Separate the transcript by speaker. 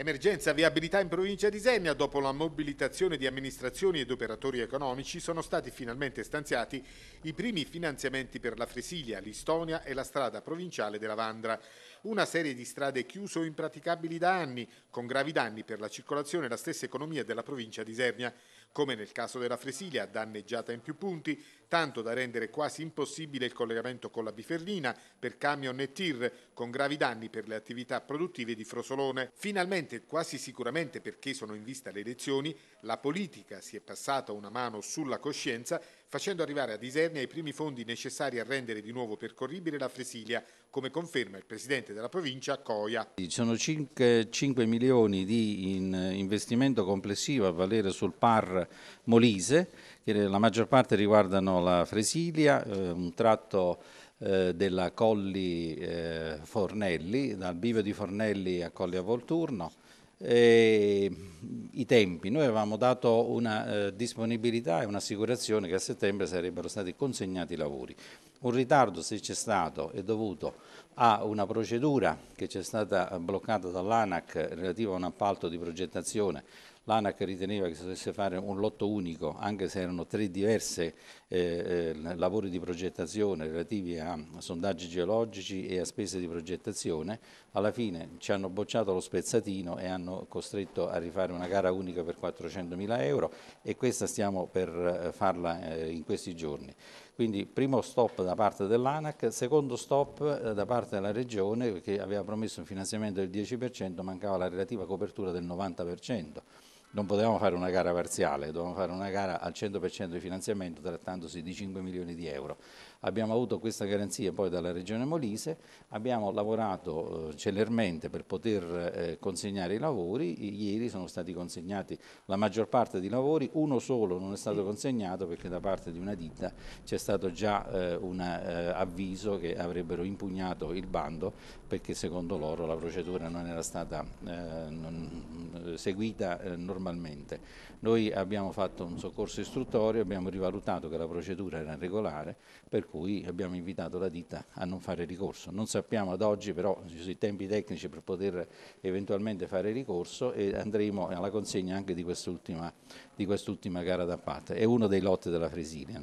Speaker 1: Emergenza viabilità in provincia di Senia. Dopo la mobilitazione di amministrazioni ed operatori economici sono stati finalmente stanziati i primi finanziamenti per la Fresilia, l'Istonia e la strada provinciale della Vandra. Una serie di strade chiuse o impraticabili da anni, con gravi danni per la circolazione e la stessa economia della provincia di Senia, come nel caso della Fresilia, danneggiata in più punti, tanto da rendere quasi impossibile il collegamento con la Biferlina per camion e tir, con gravi danni per le attività produttive di Frosolone. Finalmente, quasi sicuramente perché sono in vista le elezioni, la politica si è passata una mano sulla coscienza facendo arrivare a Disernia i primi fondi necessari a rendere di nuovo percorribile la Fresilia, come conferma il presidente della provincia Coia.
Speaker 2: Sono 5, 5 milioni di investimento complessivo a valere sul PAR Molise, che la maggior parte riguardano la Fresilia, eh, un tratto eh, della Colli eh, Fornelli, dal bivio di Fornelli a Colli a Volturno. E, mm, I tempi, noi avevamo dato una eh, disponibilità e un'assicurazione che a settembre sarebbero stati consegnati i lavori. Un ritardo, se c'è stato, è dovuto a una procedura che c'è stata bloccata dall'ANAC relativa a un appalto di progettazione l'ANAC riteneva che si dovesse fare un lotto unico, anche se erano tre diverse eh, eh, lavori di progettazione relativi a sondaggi geologici e a spese di progettazione, alla fine ci hanno bocciato lo spezzatino e hanno costretto a rifare una gara unica per 400.000 euro e questa stiamo per eh, farla eh, in questi giorni. Quindi primo stop da parte dell'ANAC, secondo stop eh, da parte della Regione che aveva promesso un finanziamento del 10%, mancava la relativa copertura del 90% non potevamo fare una gara parziale, dovevamo fare una gara al 100% di finanziamento trattandosi di 5 milioni di euro abbiamo avuto questa garanzia poi dalla Regione Molise, abbiamo lavorato eh, celermente per poter eh, consegnare i lavori, ieri sono stati consegnati la maggior parte dei lavori, uno solo non è stato consegnato perché da parte di una ditta c'è stato già eh, un avviso che avrebbero impugnato il bando perché secondo loro la procedura non era stata non, seguita normalmente. Noi abbiamo fatto un soccorso istruttorio, abbiamo rivalutato che la procedura era regolare, per cui abbiamo invitato la ditta a non fare ricorso. Non sappiamo ad oggi però sui tempi tecnici per poter eventualmente fare ricorso e andremo alla consegna anche di quest'ultima, quest gara d'appalto. È uno dei lotti della Fresilia.